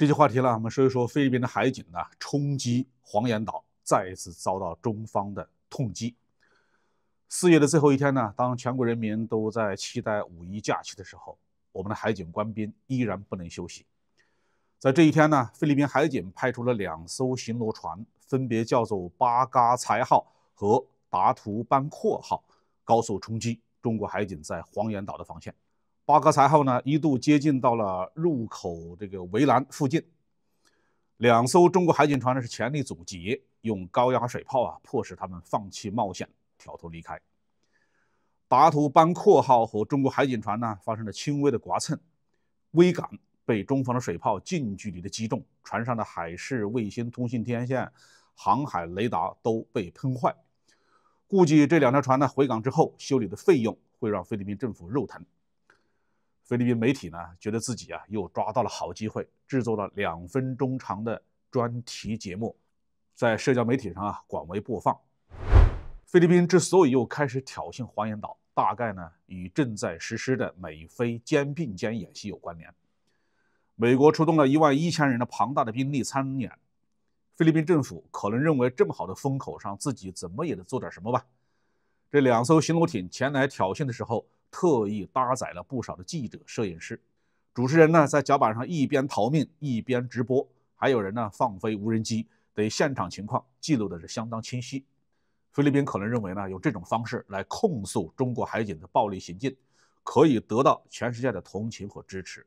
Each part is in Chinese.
这期话题呢，我们说一说菲律宾的海警呢，冲击黄岩岛，再一次遭到中方的痛击。四月的最后一天呢，当全国人民都在期待五一假期的时候，我们的海警官兵依然不能休息。在这一天呢，菲律宾海警派出了两艘巡逻船，分别叫做巴嘎才号和达图班阔号，高速冲击中国海警在黄岩岛的防线。“巴格才号”呢一度接近到了入口这个围栏附近，两艘中国海警船呢是全力阻截，用高压水炮啊迫使他们放弃冒险，调头离开。“达图班阔号”和中国海警船呢发生了轻微的剐蹭，微感被中方的水炮近距离的击中，船上的海事卫星通信天线、航海雷达都被喷坏，估计这两条船呢回港之后修理的费用会让菲律宾政府肉疼。菲律宾媒体呢，觉得自己啊又抓到了好机会，制作了两分钟长的专题节目，在社交媒体上啊广为播放。菲律宾之所以又开始挑衅黄岩岛，大概呢与正在实施的美菲肩并肩演习有关联。美国出动了一万一千人的庞大的兵力参演，菲律宾政府可能认为这么好的风口上，自己怎么也得做点什么吧。这两艘巡逻艇前来挑衅的时候。特意搭载了不少的记者、摄影师、主持人呢，在甲板上一边逃命一边直播，还有人呢放飞无人机，对现场情况记录的是相当清晰。菲律宾可能认为呢，用这种方式来控诉中国海警的暴力行径，可以得到全世界的同情和支持。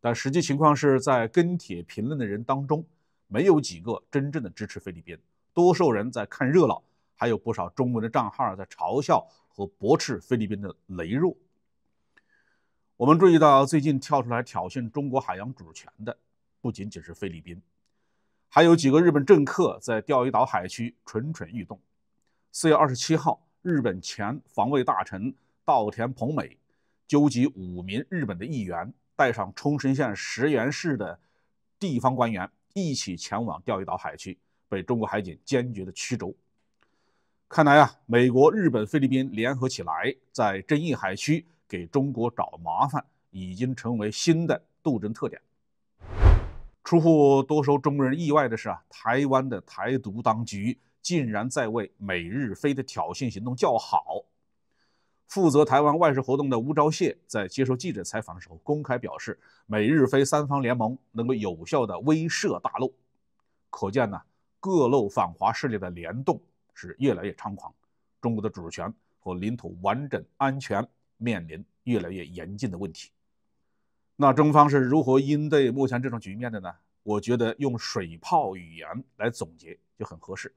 但实际情况是在跟帖评论的人当中，没有几个真正的支持菲律宾，多数人在看热闹，还有不少中文的账号在嘲笑。和驳斥菲律宾的羸弱。我们注意到，最近跳出来挑衅中国海洋主权的不仅仅是菲律宾，还有几个日本政客在钓鱼岛海区蠢蠢欲动。四月二十七号，日本前防卫大臣稻田朋美纠集五名日本的议员，带上冲绳县石垣市的地方官员，一起前往钓鱼岛海区，被中国海警坚决的驱逐。看来啊，美国、日本、菲律宾联合起来，在争议海区给中国找麻烦，已经成为新的斗争特点。出乎多数中国人意外的是啊，台湾的台独当局竟然在为美日菲的挑衅行动叫好。负责台湾外事活动的吴钊燮在接受记者采访的时候公开表示，美日菲三方联盟能够有效的威慑大陆。可见呢，各路反华势力的联动。是越来越猖狂，中国的主权和领土完整安全面临越来越严峻的问题。那中方是如何应对目前这种局面的呢？我觉得用水炮语言来总结就很合适。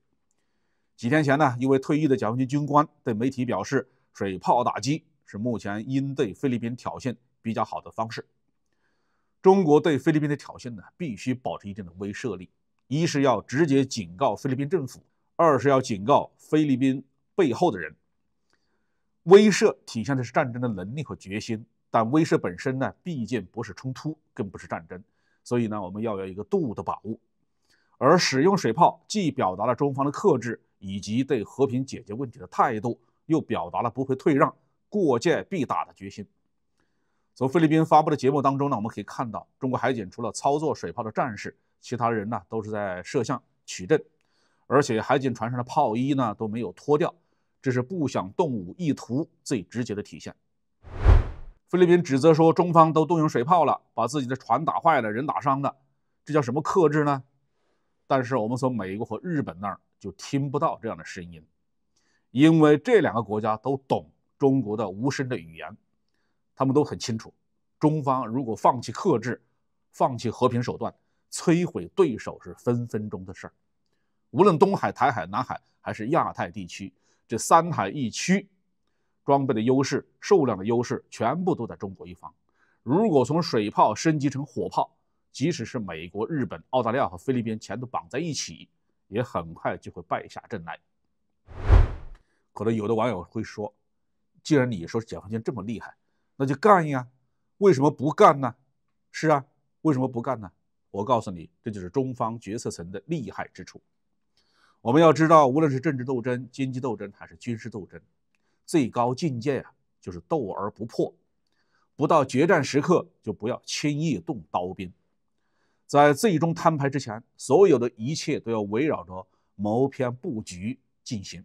几天前呢，一位退役的解放军军官对媒体表示，水炮打击是目前应对菲律宾挑衅比较好的方式。中国对菲律宾的挑衅呢，必须保持一定的威慑力，一是要直接警告菲律宾政府。二是要警告菲律宾背后的人。威慑体现的是战争的能力和决心，但威慑本身呢，毕竟不是冲突，更不是战争。所以呢，我们要有一个度的把握。而使用水炮，既表达了中方的克制以及对和平解决问题的态度，又表达了不会退让、过界必打的决心。从菲律宾发布的节目当中呢，我们可以看到，中国海警除了操作水炮的战士，其他人呢都是在摄像取证。而且海警船上的炮衣呢都没有脱掉，这是不想动武意图最直接的体现。菲律宾指责说，中方都动用水炮了，把自己的船打坏了，人打伤了，这叫什么克制呢？但是我们从美国和日本那儿就听不到这样的声音，因为这两个国家都懂中国的无声的语言，他们都很清楚，中方如果放弃克制，放弃和平手段，摧毁对手是分分钟的事儿。无论东海、台海、南海，还是亚太地区，这三海一区，装备的优势、数量的优势，全部都在中国一方。如果从水炮升级成火炮，即使是美国、日本、澳大利亚和菲律宾全都绑在一起，也很快就会败下阵来。可能有的网友会说：“既然你说解放军这么厉害，那就干呀！为什么不干呢？”是啊，为什么不干呢？我告诉你，这就是中方决策层的厉害之处。我们要知道，无论是政治斗争、经济斗争还是军事斗争，最高境界啊，就是斗而不破。不到决战时刻，就不要轻易动刀兵。在最终摊牌之前，所有的一切都要围绕着谋篇布局进行。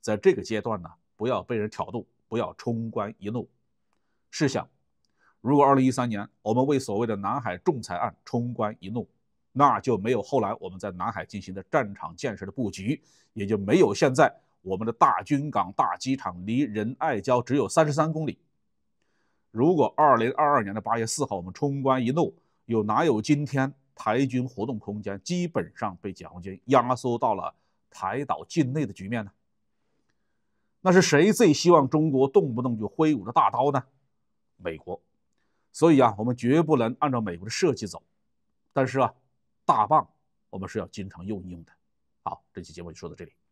在这个阶段呢，不要被人挑动，不要冲冠一怒。试想，如果2013年我们为所谓的南海仲裁案冲冠一怒，那就没有后来我们在南海进行的战场建设的布局，也就没有现在我们的大军港、大机场离仁爱礁只有三十三公里。如果二零二二年的八月四号我们冲关一怒，有哪有今天台军活动空间基本上被解放军压缩到了台岛境内的局面呢？那是谁最希望中国动不动就挥舞着大刀呢？美国。所以啊，我们绝不能按照美国的设计走，但是啊。大棒，我们是要经常用一用的。好，这期节目就说到这里。